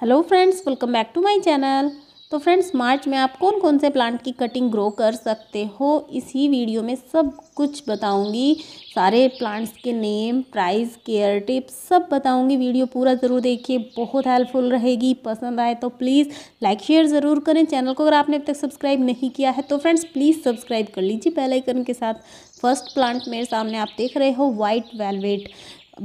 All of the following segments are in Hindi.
hello friends welcome back to my channel तो फ्रेंड्स मार्च में आप कौन कौन से प्लांट की कटिंग ग्रो कर सकते हो इसी वीडियो में सब कुछ बताऊंगी सारे प्लांट्स के नेम प्राइस केयर टिप्स सब बताऊंगी वीडियो पूरा ज़रूर देखिए बहुत हेल्पफुल रहेगी पसंद आए तो प्लीज़ लाइक शेयर ज़रूर करें चैनल को अगर आपने अब तक सब्सक्राइब नहीं किया है तो फ्रेंड्स प्लीज़ सब्सक्राइब कर लीजिए पहलाइकन के साथ फर्स्ट प्लांट मेरे सामने आप देख रहे हो वाइट वेलवेट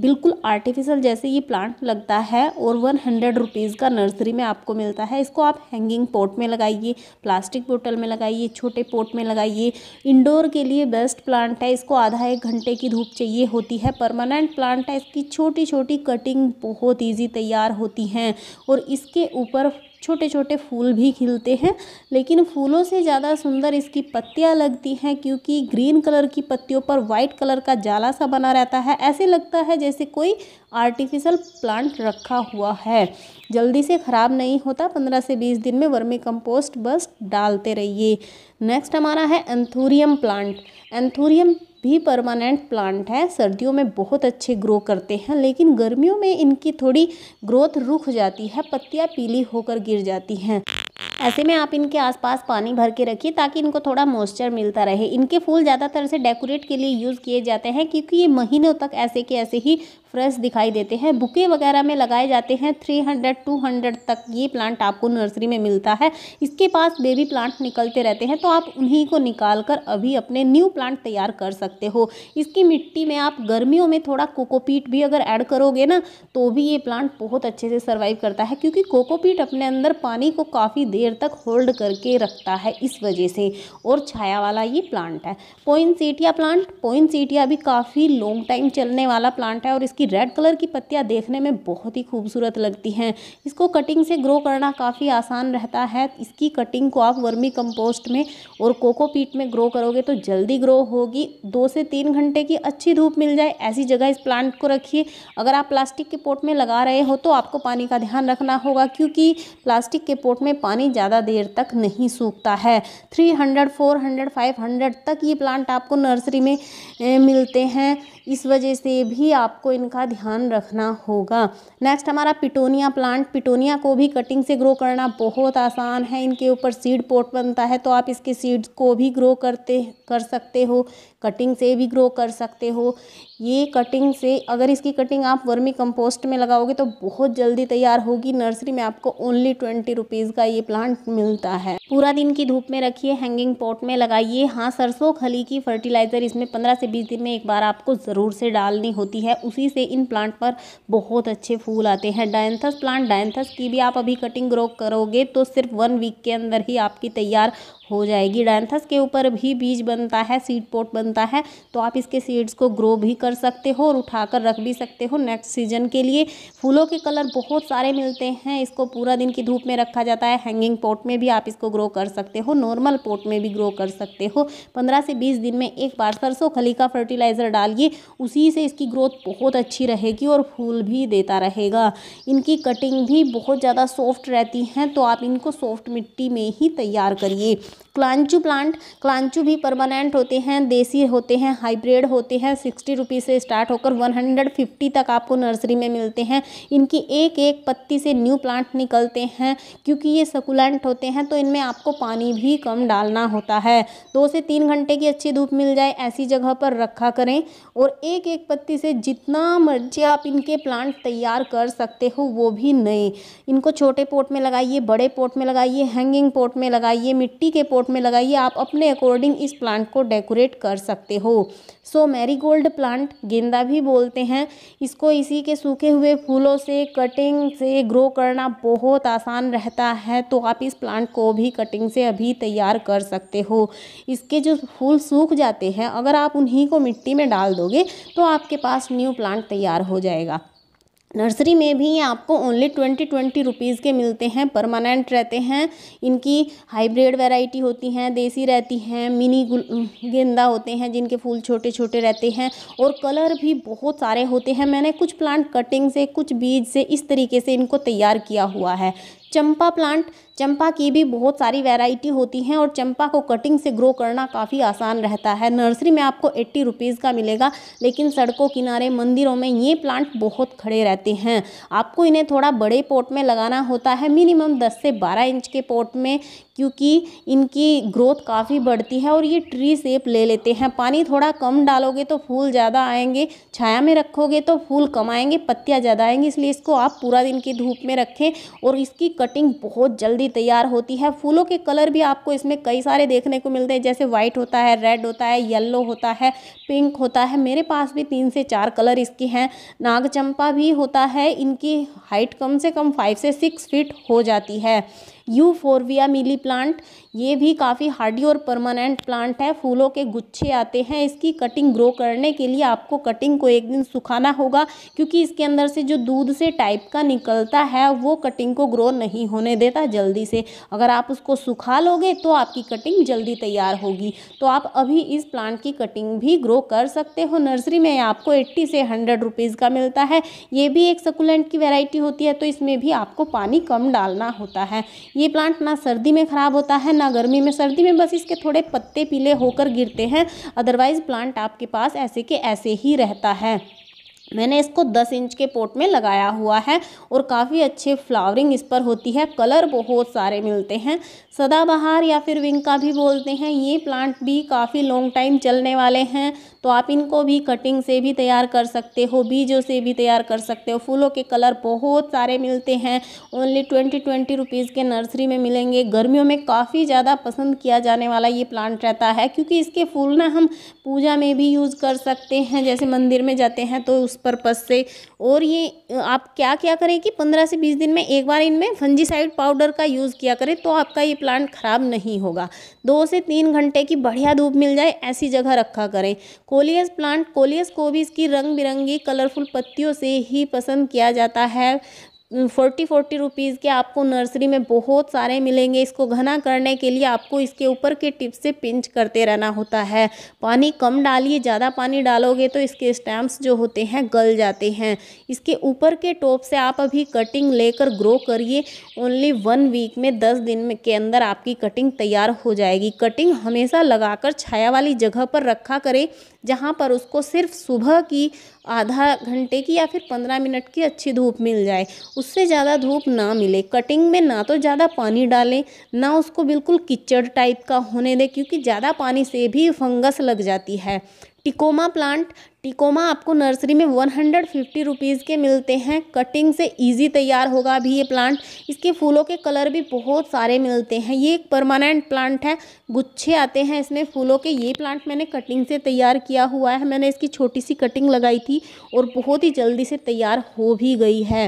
बिल्कुल आर्टिफिशियल जैसे ये प्लांट लगता है और वन हंड्रेड रुपीज़ का नर्सरी में आपको मिलता है इसको आप हैंगिंग पॉट में लगाइए प्लास्टिक बोटल में लगाइए छोटे पॉट में लगाइए इंडोर के लिए बेस्ट प्लांट है इसको आधा एक घंटे की धूप चाहिए होती है परमानेंट प्लांट है इसकी छोटी छोटी कटिंग बहुत ईजी तैयार होती हैं और इसके ऊपर छोटे छोटे फूल भी खिलते हैं लेकिन फूलों से ज़्यादा सुंदर इसकी पत्तियाँ लगती हैं क्योंकि ग्रीन कलर की पत्तियों पर वाइट कलर का जाला सा बना रहता है ऐसे लगता है जैसे कोई आर्टिफिशियल प्लांट रखा हुआ है जल्दी से ख़राब नहीं होता पंद्रह से बीस दिन में वर्मी कंपोस्ट बस डालते रहिए नेक्स्ट हमारा है एंथूरियम प्लांट एंथूरियम भी परमानेंट प्लांट है सर्दियों में बहुत अच्छे ग्रो करते हैं लेकिन गर्मियों में इनकी थोड़ी ग्रोथ रुक जाती है पत्तियाँ पीली होकर गिर जाती हैं ऐसे में आप इनके आसपास पानी भर के रखिए ताकि इनको थोड़ा मॉइस्चर मिलता रहे इनके फूल ज़्यादातर से डेकोरेट के लिए यूज़ किए जाते हैं क्योंकि ये महीनों तक ऐसे के ऐसे ही फ्रेश दिखाई देते हैं बुके वगैरह में लगाए जाते हैं थ्री हंड्रेड टू हंड्रेड तक ये प्लांट आपको नर्सरी में मिलता है इसके पास बेबी प्लांट निकलते रहते हैं तो आप उन्हीं को निकाल कर अभी अपने न्यू प्लांट तैयार कर सकते हो इसकी मिट्टी में आप गर्मियों में थोड़ा कोकोपीट भी अगर ऐड करोगे ना तो भी ये प्लांट बहुत अच्छे से सर्वाइव करता है क्योंकि कोकोपीट अपने अंदर पानी को काफ़ी देर तक होल्ड करके रखता है इस वजह से और छाया वाला ये प्लांट है पोइनसीटिया प्लांट पोइनसीटिया भी काफ़ी लॉन्ग टाइम चलने वाला प्लांट है और इसकी इसकी रेड कलर की पत्तियाँ देखने में बहुत ही खूबसूरत लगती हैं इसको कटिंग से ग्रो करना काफ़ी आसान रहता है इसकी कटिंग को आप वर्मी कंपोस्ट में और कोकोपीट में ग्रो करोगे तो जल्दी ग्रो होगी दो से तीन घंटे की अच्छी धूप मिल जाए ऐसी जगह इस प्लांट को रखिए अगर आप प्लास्टिक के पोट में लगा रहे हो तो आपको पानी का ध्यान रखना होगा क्योंकि प्लास्टिक के पोट में पानी ज़्यादा देर तक नहीं सूखता है three hundred four hundred five hundred तक ये प्लांट आपको नर्सरी में मिलते हैं इस वजह से भी आपको इनका का ध्यान रखना होगा नेक्स्ट हमारा पिटोनिया प्लांट पिटोनिया को भी कटिंग से ग्रो करना बहुत आसान है इनके ऊपर सीड पोट बनता है तो आप इसके सीड्स को भी ग्रो करते कर सकते हो कटिंग से भी ग्रो कर सकते हो ये कटिंग से अगर इसकी कटिंग आप वर्मी कंपोस्ट में लगाओगे तो बहुत जल्दी तैयार होगी नर्सरी में आपको ओनली ट्वेंटी रुपीज़ का ये प्लांट मिलता है पूरा दिन की धूप में रखिए हैंगिंग पॉट में लगाइए हाँ सरसों खली की फर्टिलाइज़र इसमें पंद्रह से बीस दिन में एक बार आपको ज़रूर से डालनी होती है उसी से से इन प्लांट पर बहुत अच्छे फूल आते हैं डायंथस प्लांट डायंथस की भी आप अभी कटिंग ग्रो करोगे तो सिर्फ वन वीक के अंदर ही आपकी तैयार हो जाएगी डैंथस के ऊपर भी बीज बनता है सीड पोट बनता है तो आप इसके सीड्स को ग्रो भी कर सकते हो और उठाकर रख भी सकते हो नेक्स्ट सीजन के लिए फूलों के कलर बहुत सारे मिलते हैं इसको पूरा दिन की धूप में रखा जाता है हैंगिंग पोट में भी आप इसको ग्रो कर सकते हो नॉर्मल पोट में भी ग्रो कर सकते हो पंद्रह से बीस दिन में एक बार सरसों खली का फर्टिलाइज़र डालिए उसी से इसकी ग्रोथ बहुत अच्छी रहेगी और फूल भी देता रहेगा इनकी कटिंग भी बहुत ज़्यादा सॉफ्ट रहती हैं तो आप इनको सॉफ्ट मिट्टी में ही तैयार करिए क्लांचू प्लांट क्लांचू भी परमानेंट होते हैं देसी होते हैं हाइब्रिड होते हैं सिक्सटी रुपीज़ से स्टार्ट होकर वन हंड्रेड फिफ्टी तक आपको नर्सरी में मिलते हैं इनकी एक एक पत्ती से न्यू प्लांट निकलते हैं क्योंकि ये सकुलेंट होते हैं तो इनमें आपको पानी भी कम डालना होता है दो से तीन घंटे की अच्छी धूप मिल जाए ऐसी जगह पर रखा करें और एक एक पत्ती से जितना मर्जी आप इनके प्लांट तैयार कर सकते हो वो भी नए इनको छोटे पोट में लगाइए बड़े पोट में लगाइए हैंगिंग पोट में लगाइए मिट्टी के पोर्ट में लगाइए आप अपने अकॉर्डिंग इस प्लांट को डेकोरेट कर सकते हो सो so, मैरीगोल्ड प्लांट गेंदा भी बोलते हैं इसको इसी के सूखे हुए फूलों से कटिंग से ग्रो करना बहुत आसान रहता है तो आप इस प्लांट को भी कटिंग से अभी तैयार कर सकते हो इसके जो फूल सूख जाते हैं अगर आप उन्हीं को मिट्टी में डाल दोगे तो आपके पास न्यू प्लांट तैयार हो जाएगा नर्सरी में भी आपको ओनली ट्वेंटी ट्वेंटी रुपीज़ के मिलते हैं परमानेंट रहते हैं इनकी हाइब्रिड वैरायटी होती हैं देसी रहती हैं मिनी गेंदा होते हैं जिनके फूल छोटे छोटे रहते हैं और कलर भी बहुत सारे होते हैं मैंने कुछ प्लांट कटिंग से कुछ बीज से इस तरीके से इनको तैयार किया हुआ है चंपा प्लांट चंपा की भी बहुत सारी वैरायटी होती हैं और चंपा को कटिंग से ग्रो करना काफ़ी आसान रहता है नर्सरी में आपको एट्टी रुपीज़ का मिलेगा लेकिन सड़कों किनारे मंदिरों में ये प्लांट बहुत खड़े रहते हैं आपको इन्हें थोड़ा बड़े पोट में लगाना होता है मिनिमम दस से बारह इंच के पोट में क्योंकि इनकी ग्रोथ काफ़ी बढ़ती है और ये ट्री सेप ले लेते हैं पानी थोड़ा कम डालोगे तो फूल ज़्यादा आएंगे छाया में रखोगे तो फूल कम आएंगे पत्तियाँ ज़्यादा आएंगी इसलिए इसको आप पूरा दिन की धूप में रखें और इसकी कटिंग बहुत जल्दी तैयार होती है फूलों के कलर भी आपको इसमें कई सारे देखने को मिलते हैं जैसे वाइट होता है रेड होता है येलो होता है पिंक होता है मेरे पास भी तीन से चार कलर इसके हैं नाग चंपा भी होता है इनकी हाइट कम से कम फाइव से सिक्स फीट हो जाती है यूफोरविया मिली प्लांट ये भी काफ़ी हार्डी और परमानेंट प्लांट है फूलों के गुच्छे आते हैं इसकी कटिंग ग्रो करने के लिए आपको कटिंग को एक दिन सुखाना होगा क्योंकि इसके अंदर से जो दूध से टाइप का निकलता है वो कटिंग को ग्रो नहीं होने देता जल्दी से अगर आप उसको सुखा लोगे तो आपकी कटिंग जल्दी तैयार होगी तो आप अभी इस प्लांट की कटिंग भी ग्रो कर सकते हो नर्सरी में आपको एट्टी से हंड्रेड रुपीज़ का मिलता है ये भी एक सकुलेंट की वेराइटी होती है तो इसमें भी आपको पानी कम डालना होता है ये प्लांट ना सर्दी में ख़राब होता है ना गर्मी में सर्दी में बस इसके थोड़े पत्ते पीले होकर गिरते हैं अदरवाइज़ प्लांट आपके पास ऐसे के ऐसे ही रहता है मैंने इसको दस इंच के पोट में लगाया हुआ है और काफ़ी अच्छे फ्लावरिंग इस पर होती है कलर बहुत सारे मिलते हैं सदाबहार या फिर विंग का भी बोलते हैं ये प्लांट भी काफ़ी लॉन्ग टाइम चलने वाले हैं तो आप इनको भी कटिंग से भी तैयार कर सकते हो बीजों से भी तैयार कर सकते हो फूलों के कलर बहुत सारे मिलते हैं ओनली ट्वेंटी ट्वेंटी रुपीज़ के नर्सरी में मिलेंगे गर्मियों में काफ़ी ज़्यादा पसंद किया जाने वाला ये प्लांट रहता है क्योंकि इसके फूल ना हम पूजा में भी यूज़ कर सकते हैं जैसे मंदिर में जाते हैं तो उस पर्पज़ से और ये आप क्या क्या करें कि पंद्रह से बीस दिन में एक बार इनमें फंजीसाइड पाउडर का यूज़ किया करें तो आपका ये प्लांट ख़राब नहीं होगा दो से तीन घंटे की बढ़िया धूप मिल जाए ऐसी जगह रखा करें कोलियस प्लांट कोलियस को भी इसकी रंग बिरंगी कलरफुल पत्तियों से ही पसंद किया जाता है फोर्टी फोर्टी रुपीज़ के आपको नर्सरी में बहुत सारे मिलेंगे इसको घना करने के लिए आपको इसके ऊपर के टिप से पिंच करते रहना होता है पानी कम डालिए ज़्यादा पानी डालोगे तो इसके स्टैम्प्स जो होते हैं गल जाते हैं इसके ऊपर के टॉप से आप अभी कटिंग लेकर ग्रो करिए ओनली वन वीक में दस दिन में के अंदर आपकी कटिंग तैयार हो जाएगी कटिंग हमेशा लगाकर छाया वाली जगह पर रखा करें जहाँ पर उसको सिर्फ सुबह की आधा घंटे की या फिर पंद्रह मिनट की अच्छी धूप मिल जाए उससे ज़्यादा धूप ना मिले कटिंग में ना तो ज़्यादा पानी डालें ना उसको बिल्कुल कीचड़ टाइप का होने दें क्योंकि ज़्यादा पानी से भी फंगस लग जाती है टिकोमा प्लांट टिकोमा आपको नर्सरी में वन हंड्रेड फिफ्टी रुपीज़ के मिलते हैं कटिंग से इजी तैयार होगा अभी ये प्लांट इसके फूलों के कलर भी बहुत सारे मिलते हैं ये एक परमानेंट प्लांट है गुच्छे आते हैं इसमें फूलों के ये प्लांट मैंने कटिंग से तैयार किया हुआ है मैंने इसकी छोटी सी कटिंग लगाई थी और बहुत ही जल्दी से तैयार हो भी गई है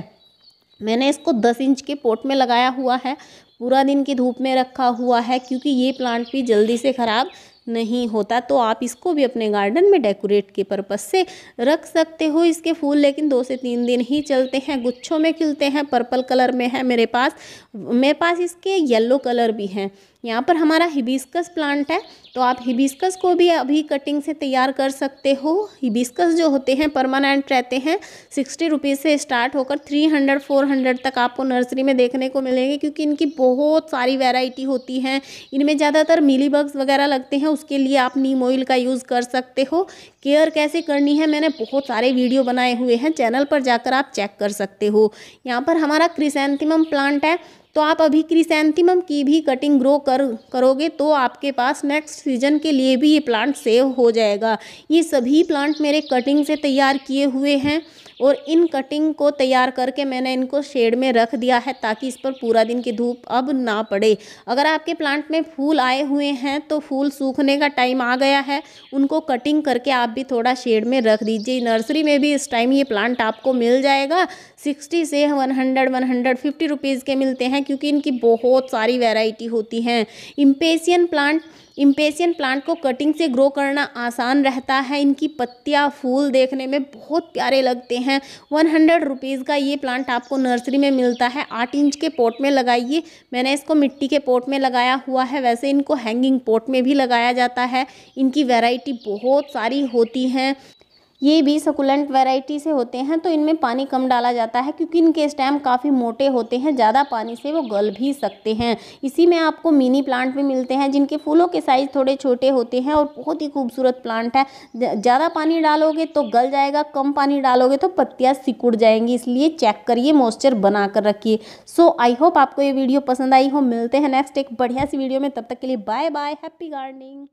मैंने इसको दस इंच के पोट में लगाया हुआ है पूरा दिन की धूप में रखा हुआ है क्योंकि ये प्लांट भी जल्दी से ख़राब नहीं होता तो आप इसको भी अपने गार्डन में डेकोरेट के पर्पज़ से रख सकते हो इसके फूल लेकिन दो से तीन दिन ही चलते हैं गुच्छों में खिलते हैं पर्पल कलर में है मेरे पास मेरे पास इसके येलो कलर भी हैं यहाँ पर हमारा हिबिस्कस प्लांट है तो आप हिबिस्कस को भी अभी कटिंग से तैयार कर सकते हो हिबिस्कस जो होते हैं परमानेंट रहते हैं सिक्सटी रुपीज़ से स्टार्ट होकर थ्री हंड्रेड फोर हंड्रेड तक आपको नर्सरी में देखने को मिलेंगे क्योंकि इनकी बहुत सारी वेराइटी होती हैं इनमें ज़्यादातर मिली बग्स वगैरह लगते हैं उसके लिए आप नीम ऑयल का यूज़ कर सकते हो केयर कैसे करनी है मैंने बहुत सारे वीडियो बनाए हुए हैं चैनल पर जाकर आप चेक कर सकते हो यहाँ पर हमारा क्रिसेंथिमम प्लांट है तो आप अभी क्रिसेंथिमम की भी कटिंग ग्रो कर करोगे तो आपके पास नेक्स्ट सीजन के लिए भी ये प्लांट सेव हो जाएगा ये सभी प्लांट मेरे कटिंग से तैयार किए हुए हैं और इन कटिंग को तैयार करके मैंने इनको शेड में रख दिया है ताकि इस पर पूरा दिन की धूप अब ना पड़े अगर आपके प्लांट में फूल आए हुए हैं तो फूल सूखने का टाइम आ गया है उनको कटिंग करके आप भी थोड़ा शेड में रख दीजिए नर्सरी में भी इस टाइम ये प्लांट आपको मिल जाएगा सिक्सटी से one hundred one hundred fifty rupees के मिलते हैं क्योंकि इनकी बहुत सारी वैरायटी होती हैं इम्पेशियन प्लांट इम्पेशियन प्लांट को कटिंग से ग्रो करना आसान रहता है इनकी पत्तियाँ फूल देखने में बहुत प्यारे लगते हैं वन हंड्रेड रुपीज़ का ये प्लांट आपको नर्सरी में मिलता है आठ इंच के पोट में लगाइए मैंने इसको मिट्टी के पोट में लगाया हुआ है वैसे इनको हैंगिंग पोट में भी लगाया जाता है इनकी वेराइटी बहुत सारी होती हैं ये भी सकुलेंट वैरायटी से होते हैं तो इनमें पानी कम डाला जाता है क्योंकि इनके स्टैम काफ़ी मोटे होते हैं ज़्यादा पानी से वो गल भी सकते हैं इसी में आपको मिनी प्लांट भी मिलते हैं जिनके फूलों के साइज़ थोड़े छोटे होते हैं और बहुत ही खूबसूरत प्लांट है ज़्यादा पानी डालोगे तो गल जाएगा कम पानी डालोगे तो पत्तियाँ सिकुड़ जाएंगी इसलिए चेक करिए मॉइस्चर बना कर रखिए सो आई होप आपको ये वीडियो पसंद आई हो मिलते हैं नेक्स्ट एक बढ़िया सी वीडियो में तब तक के लिए बाय बाय हैप्पी गार्डनिंग